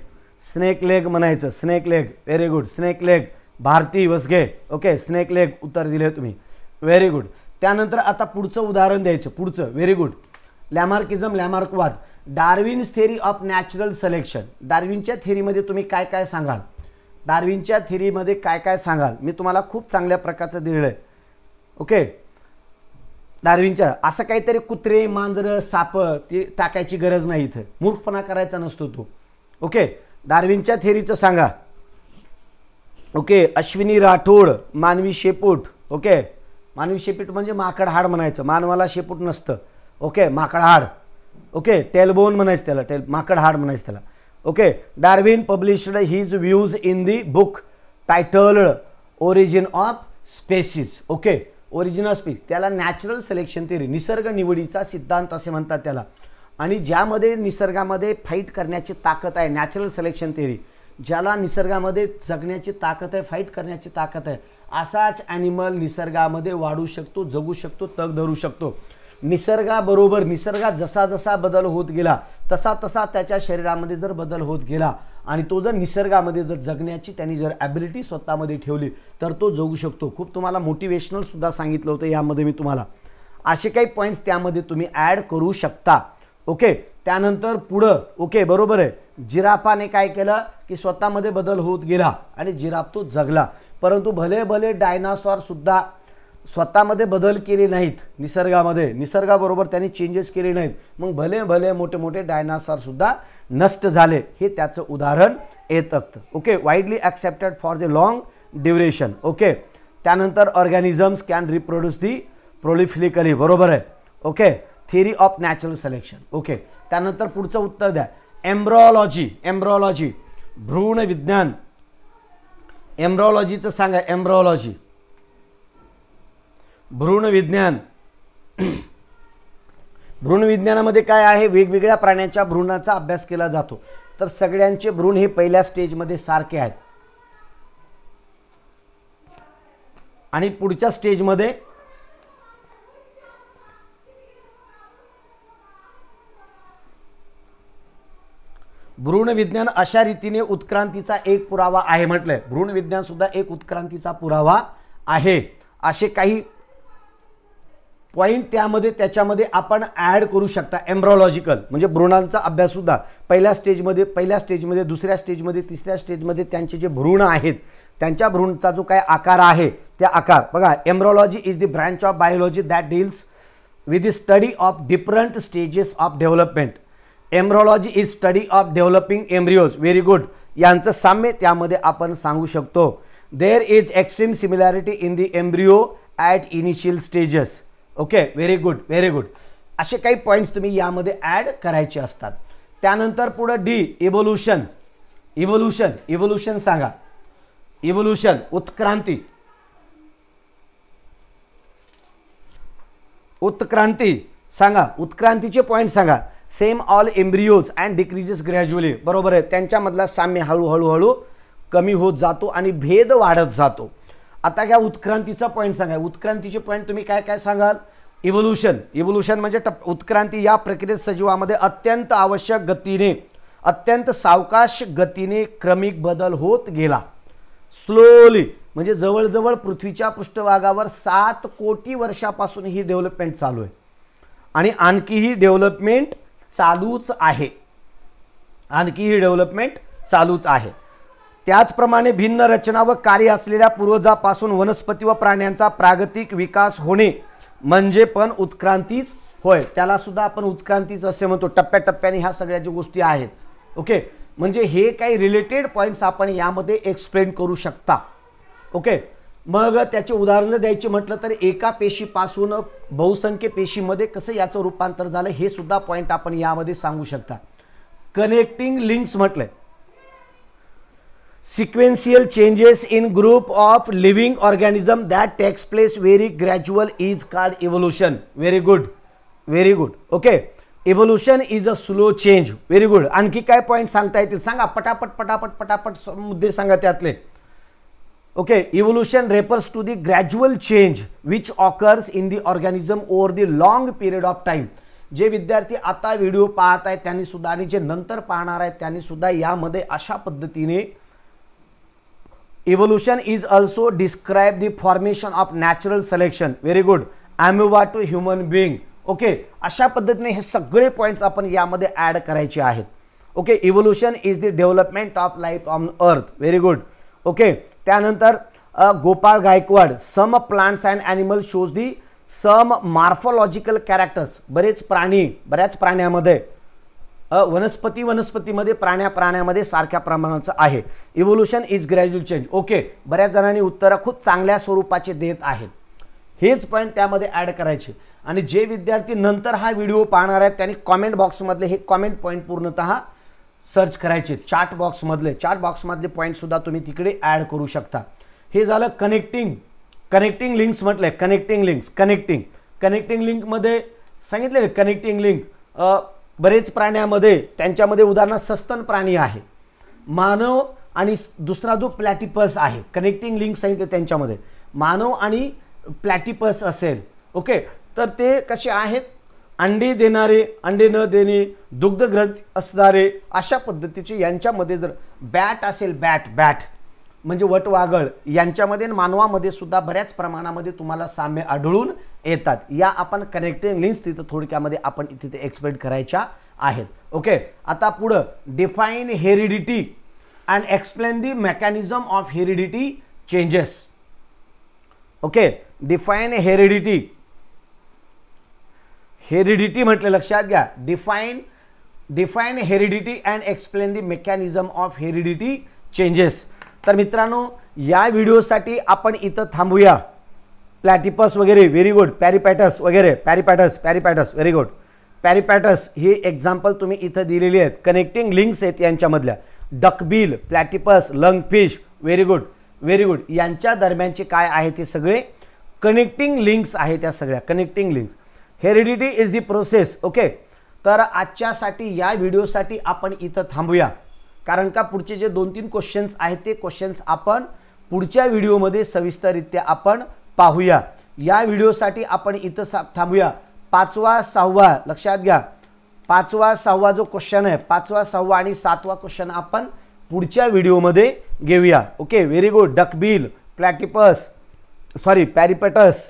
स्नेक लेग म्हणायचं snake leg very good snake leg Bharati Vasage okay snake leg उत्तर दिले तुम्ही व्हेरी गुड त्यानंतर आता पुढचं उदाहरण द्यायचं पुढचं व्हेरी गुड लॅमार्किझम लॅमार्कवाद Darwin's theory of natural selection डार्विनच्या थेरीमध्ये तुम्ही काय काय सांगाल डार्विनच्या थेरीमध्ये काय काय सांगाल मी तुम्हाला खूप चांगल्या प्रकारचं दिलेलं आहे ओके डार्विनच्या असं काहीतरी कुत्रे मांजरं साप ते टाकायची गरज नाही इथं मूर्खपणा करायचा नसतो तो ओके डार्विनच्या थेरीचं सांगा ओके अश्विनी राठोड मानवी शेपूट ओके मानवी शेपूट म्हणजे माकड हाड म्हणायचं मानवाला शेपूट नसतं ओके माकड हाड ओके टेलबोन म्हणायचं त्याला टेल माकड हाड म्हणायचं त्याला okay Darwin published his views in the book title Origin of Species okay original speech त्याला नॅचरल सिलेक्शन थेरी निसर्ग निवडीचा सिद्धांत असे म्हणतात त्याला आणि ज्यामध्ये निसर्गामध्ये फाईट करण्याची ताकद आहे नॅचरल सिलेक्शन थिअरी ज्याला निसर्गामध्ये जगण्याची ताकद आहे फाईट करण्याची ताकद आहे असाच ॲनिमल निसर्गामध्ये वाढू शकतो जगू शकतो तग धरू शकतो निसर्गाबरोबर निसर्गात जसा जसा बदल होत गेला तसा तसा त्याच्या शरीरामध्ये जर बदल होत गेला आणि तो जर निसर्गामध्ये जर जगण्याची त्यांनी जर ॲबिलिटी स्वतःमध्ये ठेवली तर तो जगू शकतो खूप तुम्हाला मोटिवेशनलसुद्धा सांगितलं होतं यामध्ये मी तुम्हाला असे काही पॉईंट्स त्यामध्ये तुम्ही ॲड करू शकता ओके त्यानंतर पुढं ओके बरोबर आहे जिराफाने काय केलं की स्वतःमध्ये बदल होत गेला आणि जिराफ तो जगला परंतु भले भले डायनासॉरसुद्धा स्वतःमध्ये बदल केले नाहीत निसर्गामध्ये निसर्गाबरोबर त्यांनी चेंजेस केले नाहीत मग भले भले मोठे मोठे डायनासॉरसुद्धा नष्ट झाले हे त्याचं उदाहरण येत okay widely accepted for the long duration okay त्यानंतर organisms can reproduce the prolifically बरोबर आहे okay theory of natural selection okay त्यानंतर पुढचं उत्तर द्या एम्ब्रॉलॉजी एम्ब्रॉलॉजी भ्रूण विज्ञान एम्ब्रॉलॉजीचं सांगा एम्ब्रॉलॉजी भ्रूण विज्ञानामध्ये काय आहे वेगवेगळ्या प्राण्यांच्या भ्रूणाचा अभ्यास केला जातो तर सगळ्यांचे भ्रूण हे पहिल्या स्टेजमध्ये सारखे आहेत आणि पुढच्या स्टेजमध्ये विज्ञान अशा रीतीने उत्क्रांतीचा एक पुरावा आहे म्हटलंय विज्ञान सुद्धा एक उत्क्रांतीचा पुरावा आहे असे काही पॉईंट त्यामध्ये त्याच्यामध्ये आपण ॲड करू शकता एम्ब्रॉलॉजिकल म्हणजे भ्रूणांचा अभ्याससुद्धा पहिल्या स्टेजमध्ये पहिल्या स्टेजमध्ये दुसऱ्या स्टेजमध्ये तिसऱ्या स्टेजमध्ये त्यांचे जे भ्रूण आहेत त्यांच्या भ्रूणचा जो काय आकार आहे त्या आकार बघा embryology is the branch of biology that deals with the study of different stages of development embryology is study of developing embryos very good यांचं साम्य त्यामध्ये आपण सांगू शकतो there is extreme similarity in the embryo at initial stages okay very good very good असे काही points तुम्ही यामध्ये ॲड करायचे असतात त्यानंतर पुढं डी इव्होल्युशन इव्होल्युशन इव्होल्युशन सांगा इव्होल्युशन उत्क्रांती उत्क्रांती सांगा उत्क्रांतीचे पॉईंट सांगा same all embryos and decreases gradually बरोबर आहे त्यांच्यामधला साम्य हळूहळूहळू कमी होत जातो आणि भेद वाढत जातो आता घ्या उत्क्रांतीचा पॉईंट सांगा उत्क्रांतीचे पॉईंट तुम्ही काय काय सांगाल इव्होल्यूशन इव्होल्युशन म्हणजे टप उत्क्रांती या प्रक्रियेत सजीवामध्ये अत्यंत आवश्यक गतीने अत्यंत सावकाश गतीने क्रमिक बदल होत गेला स्लोली म्हणजे जवळजवळ पृथ्वीच्या पृष्ठभागावर सात कोटी वर्षापासून ही डेव्हलपमेंट चालू आहे आणि आणखी ही डेव्हलपमेंट चालूच आहे आणखी ही डेव्हलपमेंट चालूच आहे त्याचप्रमाणे भिन्न रचना व कार्य असलेल्या पूर्वजापासून वनस्पती व प्राण्यांचा प्रागतिक विकास होणे म्हणजे पण उत्क्रांतीच होय त्याला सुद्धा आपण उत्क्रांतीच असे म्हणतो टप्प्याटप्प्याने ह्या सगळ्या ज्या गोष्टी आहेत ओके म्हणजे हे काही रिलेटेड पॉईंट्स आपण यामध्ये एक्सप्लेन करू शकता ओके मग त्याचे उदाहरण द्यायचे म्हटलं तर एका पेशीपासून बहुसंख्य पेशीमध्ये कसं याचं रूपांतर झालं हे सुद्धा पॉईंट आपण यामध्ये सांगू शकता कनेक्टिंग लिंक्स म्हटलं sequential changes in group of living organism that takes place very gradual is called evolution very good very good okay evolution is a slow change very good आणखी काय पॉईंट सांगता येतील सांगा पटापट पटापट पटापट मुद्दे सांगा त्यातले okay evolution refers to the gradual change which occurs in the organism over the long period of time जे विद्यार्थी आता व्हिडिओ पाहत आहेत त्यांनी सुद्धा आणि जे नंतर पाहणार आहेत त्यांनी सुद्धा यामध्ये अशा पद्धतीने evolution is also describe the formation of natural selection very good amoeba to human being okay अशा पद्धतीने हे सगळे पॉईंट्स आपण यामध्ये ॲड करायचे आहेत okay evolution is the development of life on earth very good okay त्यानंतर Gopal Gaikwad some plants and animal shows the some morphological characters बरेच प्राणी बऱ्याच प्राण्यामध्ये वनस्पती वनस्पतीमध्ये प्राण्या प्राण्यामध्ये सारख्या प्रमाणाचं आहे evolution is gradual change okay बऱ्याच जणांनी उत्तरं खूप चांगल्या स्वरूपाचे देत आहेत हेच पॉईंट त्यामध्ये ॲड करायचे आणि जे विद्यार्थी नंतर हा व्हिडिओ पाहणार आहेत त्यांनी कॉमेंट बॉक्समधले हे कॉमेंट पॉईंट पूर्णतः सर्च करायचे चार्ट बॉक्समधले चार्ट बॉक्समधले पॉईंटसुद्धा तुम्ही तिकडे ॲड करू शकता हे झालं कनेक्टिंग कनेक्टिंग लिंक्स म्हटले कनेक्टिंग लिंक्स कनेक्टिंग कनेक्टिंग लिंकमध्ये सांगितले कनेक्टिंग लिंक बरेच प्राण्यामध्ये त्यांच्यामध्ये उदाहरणार्थ सस्तन प्राणी आहे मानव आणि दुसरा जो प्लॅटिपस आहे कनेक्टिंग लिंक सांगितले त्यांच्यामध्ये मानव आणि प्लॅटिपस असेल ओके तर ते कसे आहेत अंडे देणारे अंडे न देणे दुग्धग्रंथ असणारे अशा पद्धतीचे यांच्यामध्ये जर बॅट असेल बॅट बॅट म्हणजे वटवागळ यांच्यामध्ये मानवामध्ये सुद्धा बऱ्याच प्रमाणामध्ये तुम्हाला साम्य आढळून येतात या आपण कनेक्टिंग लिंक्स तिथं थोडक्यामध्ये आपण तिथे एक्सप्लेन करायच्या आहेत ओके आता पुढं define heredity and explain the mechanism of heredity changes okay define heredity heredity म्हटलं लक्षात घ्या define define heredity and explain the mechanism of heredity changes तर मित्रांनो या व्हिडिओसाठी आपण इथं थांबूया प्लॅटिपस वगैरे व्हेरी गुड पॅरिपॅटस वगैरे peripatus peripatus very good peripatus ही एक्झाम्पल तुम्ही इथं दिलेली आहेत कनेक्टिंग लिंक्स आहेत यांच्यामधल्या duckbill platypus lung fish very good very good यांच्या दरम्यानचे काय आहे ते सगळे कनेक्टिंग लिंक्स आहेत त्या सगळ्या connecting links heredity is the process okay तर आजच्यासाठी या व्हिडिओसाठी आपण इथं थांबूया कारण का पुढचे जे दोन तीन क्वेश्चन्स आहेत ते क्वेश्चन्स आपण पुढच्या व्हिडिओमध्ये सविस्तररित्या आपण पाहूया या व्हिडिओसाठी आपण इथं सा थांबूया पाचवा सहावा लक्षात घ्या पाचवा सहावा जो क्वेश्चन आहे पाचवा सहावा आणि सातवा क्वेश्चन आपण पुढच्या व्हिडिओमध्ये घेऊया okay very good duckbill platypus sorry peripatus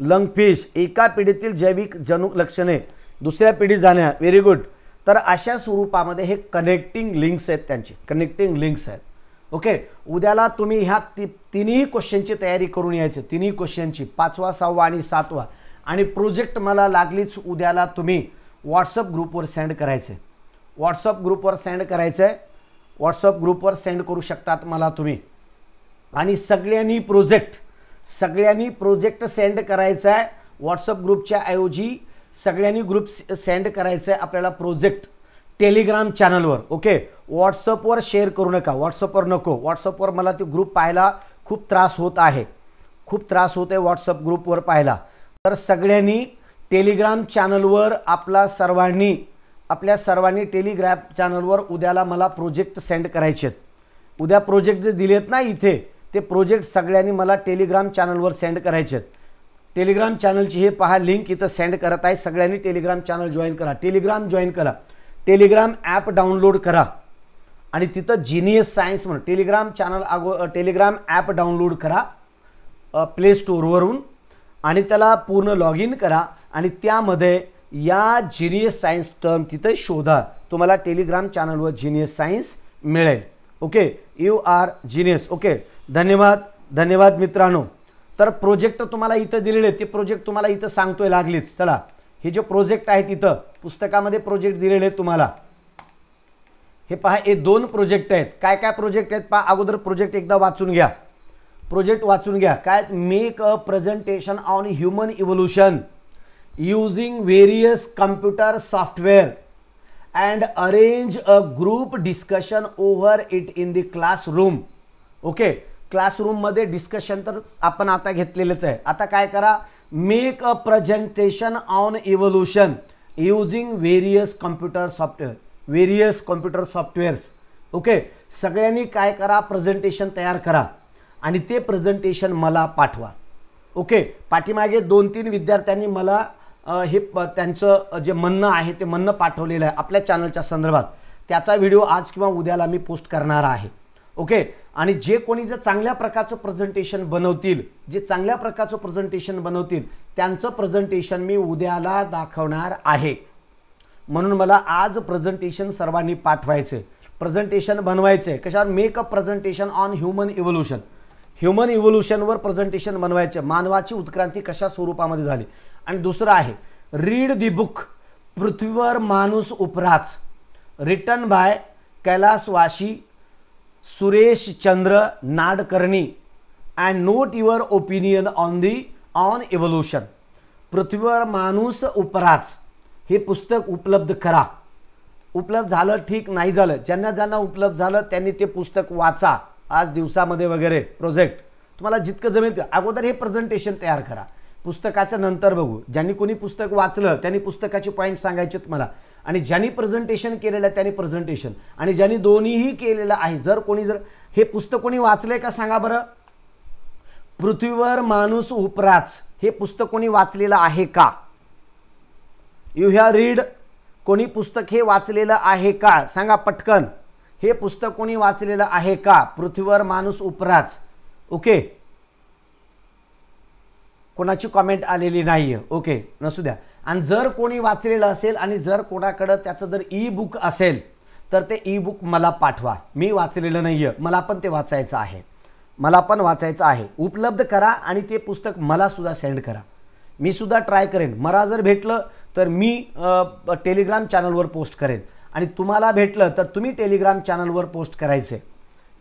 lungfish एका पिढीतील जैविक जनुक लक्षणे दुसऱ्या पिढीत जाण्या व्हेरी गुड तर अशा स्वरूपामध्ये हे कनेक्टिंग लिंक्स आहेत त्यांचे कनेक्टिंग लिंक्स आहेत ओके उद्याला तुम्ही ह्या ती तिन्ही क्वेश्चनची तयारी करून यायचे तिन्ही क्वेश्चनची पाचवा सहावा आणि सातवा आणि प्रोजेक्ट मला लागलीच उद्याला तुम्ही व्हॉट्सअप ग्रुपवर सेंड करायचे व्हॉट्सअप ग्रुपवर सेंड करायचं आहे व्हॉट्सअप ग्रुपवर सेंड करू शकतात मला तुम्ही आणि सगळ्यांनी प्रोजेक्ट सगळ्यांनी प्रोजेक्ट सेंड करायचा आहे व्हॉट्सअप ग्रुपच्या ऐवजी सगळ्यांनी ग्रुप सेंड करायचं आहे आपल्याला प्रोजेक्ट टेलिग्राम चॅनलवर ओके व्हॉट्सअपवर शेअर करू नका व्हॉट्सअपवर नको व्हॉट्सअपवर मला ते ग्रुप पाहायला खूप त्रास होत आहे खूप त्रास होत आहे व्हॉट्सअप ग्रुपवर पाहायला तर सगळ्यांनी टेलिग्राम चॅनलवर आपला सर्वांनी आपल्या सर्वांनी टेलिग्राम चॅनलवर उद्याला मला प्रोजेक्ट सेंड करायचे आहेत उद्या प्रोजेक्ट जे दिलेत ना इथे ते प्रोजेक्ट सगळ्यांनी मला टेलिग्राम चॅनलवर सेंड करायचे आहेत टेलिग्राम चॅनलची हे पहा लिंक इथं सेंड करत आहे सगळ्यांनी टेलिग्राम चॅनल जॉईन करा टेलिग्राम जॉईन करा टेलिग्राम ॲप डाउनलोड करा आणि तिथं जीनियस सायन्स म्हणून टेलिग्राम चॅनल अगो टेलिग्राम ॲप डाउनलोड करा प्ले स्टोअरवरून आणि त्याला पूर्ण लॉग इन करा आणि त्यामध्ये या जीनियस सायन्स टर्म तिथे शोधा तुम्हाला टेलिग्राम चॅनलवर जिनियस सायन्स मिळेल okay you are genius okay धन्यवाद धन्यवाद मित्रांनो तर प्रोजेक्ट तुम्हाला इथं दिलेले आहेत ते प्रोजेक्ट तुम्हाला इथं सांगतोय लागलीच चला हे जे प्रोजेक्ट आहेत इथं पुस्तकामध्ये प्रोजेक्ट दिलेले आहेत तुम्हाला हे पहा हे दोन प्रोजेक्ट आहेत काय काय प्रोजेक्ट आहेत पहा अगोदर प्रोजेक्ट एकदा वाचून घ्या प्रोजेक्ट वाचून घ्या काय make a presentation on human evolution using various computer software and arrange a group discussion over it in the classroom okay क्लासरूममध्ये डिस्कशन तर आपण आता घेतलेलंच आहे आता काय करा make a presentation on evolution using various computer software various computer softwares okay सगळ्यांनी काय करा प्रेझेंटेशन तयार करा आणि ते प्रेझेंटेशन मला पाठवा ओके पाठीमागे दोन तीन विद्यार्थ्यांनी मला हे त्यांचं जे म्हणणं आहे ते म्हणणं पाठवलेलं आहे आपल्या चॅनलच्या संदर्भात त्याचा व्हिडिओ आज किंवा उद्याला मी पोस्ट करणार आहे ओके आणि जे कोणी जर चांगल्या प्रकारचं प्रेझेंटेशन बनवतील जे चांगल्या प्रकारचं प्रेझेंटेशन बनवतील त्यांचं प्रेझेंटेशन मी उद्याला दाखवणार आहे म्हणून मला आज प्रेझेंटेशन सर्वांनी पाठवायचं प्रेझेंटेशन बनवायचं आहे कशावर make a presentation on human evolution human इव्होल्युशनवर प्रेझेंटेशन बनवायचे मानवाची उत्क्रांती कशा स्वरूपामध्ये झाली आणि दुसरं आहे रीड दी बुक पृथ्वीवर माणूस उपराच रिटन बाय वाशी Suresh Chandra Nadkarni and note your opinion on the on evolution पृथ्वीवर माणूस उपराच हे पुस्तक उपलब्ध करा उपलब्ध झालं ठीक नाही झालं ज्यांना ज्यांना उपलब्ध झालं त्यांनी ते पुस्तक वाचा आज दिवसामध्ये वगैरे प्रोजेक्ट तुम्हाला जितकं जमेल अगोदर हे प्रेझेंटेशन तयार करा पुस्तकाचं नंतर बघू ज्यांनी कोणी पुस्तक वाचलं त्यांनी पुस्तकाचे पॉईंट सांगायचेत मला आणि ज्यांनी प्रेझेंटेशन केलेलं आहे त्यांनी प्रेझेंटेशन आणि ज्यांनी दोन्हीही केलेलं आहे जर कोणी जर हे पुस्तक कोणी वाचलंय का सांगा बरं पृथ्वीवर माणूस उपराच हे पुस्तक कोणी वाचलेलं आहे का यू ह्या रीड कोणी पुस्तक हे वाचलेलं आहे का सांगा पटकन हे पुस्तक कोणी वाचलेलं आहे का पृथ्वीवर माणूस उपराच ओके कोणाची कॉमेंट आलेली नाहीये ओके नसू द्या आणि जर कोणी वाचलेलं असेल आणि जर कोणाकडं त्याचं जर ई बुक असेल तर ते ई बुक मला पाठवा मी वाचलेलं नाही आहे मला पण ते वाचायचं आहे मला पण वाचायचं आहे उपलब्ध करा आणि ते पुस्तक मलासुद्धा सेंड करा मी सुद्धा ट्राय करेन मला जर भेटलं तर मी टेलिग्राम चॅनलवर पोस्ट करेन आणि तुम्हाला भेटलं तर तुम्ही टेलिग्राम चॅनलवर पोस्ट करायचे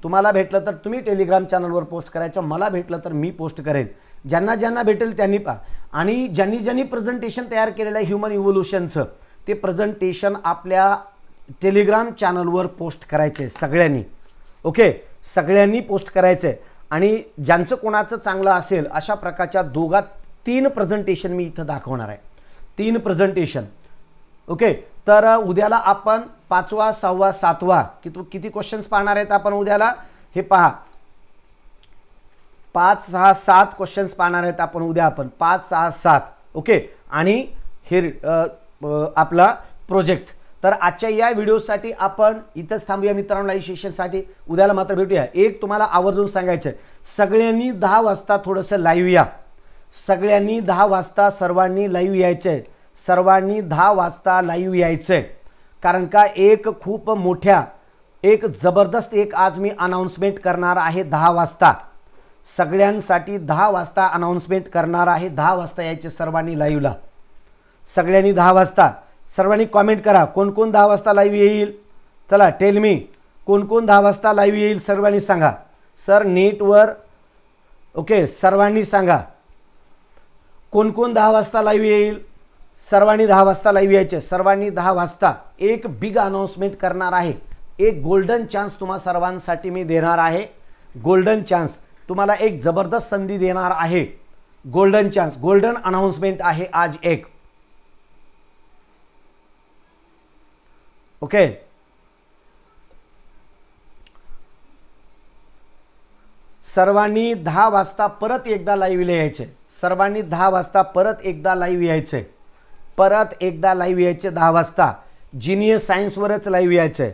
तुम्हाला भेटलं तर तुम्ही टेलिग्राम चॅनलवर पोस्ट करायचं मला भेटलं तर मी पोस्ट करेन ज्यांना ज्यांना भेटेल त्यांनी पा आणि ज्यांनी ज्यांनी प्रेझेंटेशन तयार केलेलं आहे ह्युमन इव्होल्युशनचं ते प्रेझेंटेशन आपल्या टेलिग्राम चॅनलवर पोस्ट करायचे सगळ्यांनी ओके सगळ्यांनी पोस्ट करायचं आहे आणि ज्यांचं कोणाचं चांगलं असेल अशा प्रकारच्या दोघा तीन प्रेझेंटेशन मी इथं दाखवणार आहे तीन प्रेझेंटेशन ओके तर उद्याला आपण पाचवा सहावा सातवा तू किती क्वेश्चन्स पाहणार आहेत आपण उद्याला हे पहा पाच सहा सात क्वेश्चन्स पाहणार आहेत आपण उद्या आपण पाच सहा सात ओके आणि हे आपला प्रोजेक्ट तर आजच्या या व्हिडिओसाठी आपण इथंच थांबूया मित्रांनो लाईव्ह सेशनसाठी उद्याला मात्र भेटूया एक तुम्हाला आवर्जून सांगायचं आहे सगळ्यांनी दहा वाजता थोडंसं लाईव्ह या सगळ्यांनी दहा वाजता सर्वांनी लाईव्ह यायचं आहे सर्वांनी दहा वाजता लाईव्ह यायचं आहे कारण का एक खूप मोठ्या एक जबरदस्त एक आज मी अनाऊन्समेंट करणार आहे दहा वाजता सगळ्यांसाठी दहा वाजता अनाऊन्समेंट करणार आहे दहा वाजता यायचे सर्वांनी लाईव्हला सगळ्यांनी दहा वाजता सर्वांनी कॉमेंट करा कोण कोण दहा वाजता लाईव्ह येईल चला टेल मी कोण कोण दहा वाजता लाईव्ह येईल सर्वांनी सांगा सर नेटवर ओके सर्वांनी सांगा कोण कोण दहा वाजता लाईव्ह येईल सर्वांनी दहा वाजता लाईव्ह यायचे सर्वांनी दहा वाजता एक बिग अनाऊन्समेंट करणार आहे एक गोल्डन चान्स तुम्हा सर्वांसाठी मी देणार आहे गोल्डन चान्स तुम्हाला एक जबरदस्त संधी देणार आहे गोल्डन चान्स गोल्डन अनाउन्समेंट आहे आज एक ओके सर्वांनी दहा वाजता परत एकदा लाईव्ह यायचे सर्वांनी दहा वाजता परत एकदा लाईव्ह यायचे परत एकदा लाईव्ह यायचे दहा वाजता जिनियस सायन्सवरच लाईव्ह यायचे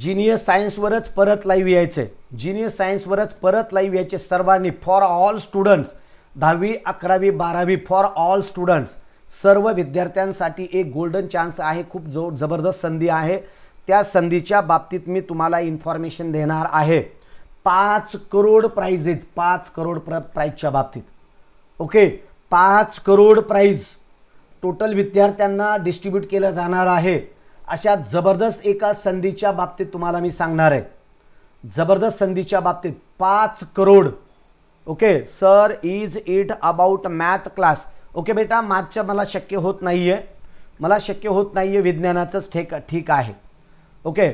जिनियस सायन्सवरच परत लाईव्ह यायचे जिनियस सायन्सवरच परत लाईव्ह यायचे सर्वांनी फॉर ऑल स्टुडंट्स दहावी अकरावी बारावी फॉर ऑल स्टुडंट्स सर्व विद्यार्थ्यांसाठी एक गोल्डन चान्स आहे खूप जो जबरदस्त संधी आहे त्या संधीच्या बाबतीत मी तुम्हाला इन्फॉर्मेशन देणार आहे पाच करोड प्राइजेस पाच करोड प्र प्राईजच्या बाबतीत ओके पाच करोड प्राईज टोटल विद्यार्थ्यांना डिस्ट्रीब्यूट केलं जाणार आहे अशा जबरदस्त एका संधीच्या बाबतीत तुम्हाला मी सांगणार आहे जबरदस्त संधीच्या बाबतीत पाच crore okay sir is it about math class okay बेटा मॅथच्या मला शक्य होत नाही आहे मला शक्य होत नाही आहे विज्ञानाचंच ठेक ठीक आहे ओके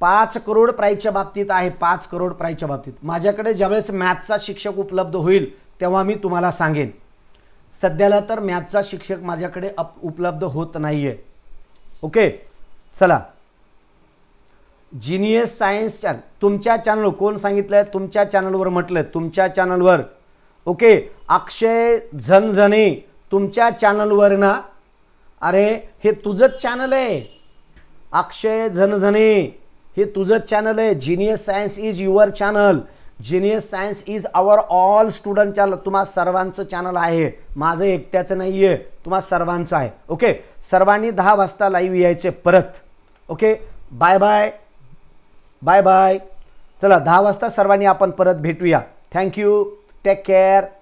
पाच करोड प्राईजच्या बाबतीत आहे पाच करोड प्राईजच्या बाबतीत माझ्याकडे ज्यावेळेस मॅथचा शिक्षक उपलब्ध होईल तेव्हा मी तुम्हाला सांगेन सध्याला तर मॅथचा शिक्षक माझ्याकडे अप उपलब्ध होत नाही आहे ओके चला जिनियस सायन्स चॅनल तुमच्या चॅनल कोण सांगितलंय तुमच्या चॅनलवर म्हटलंय तुमच्या चॅनलवर ओके अक्षय झनझने तुमच्या चॅनलवर ना अरे हे तुझंच चॅनल आहे अक्षय झनझने हे तुझंच चॅनल आहे Genius Science is your channel Genius Science is our all student channel तुम्हा सर्वांचं चॅनल आहे माझं एकट्याचं नाही आहे तुम्हा सर्वांचं आहे ओके सर्वांनी दहा वाजता लाईव्ह यायचे परत okay bye bye bye bye चला दहा वाजता सर्वांनी आपण परत भेटूया थँक्यू टेक केअर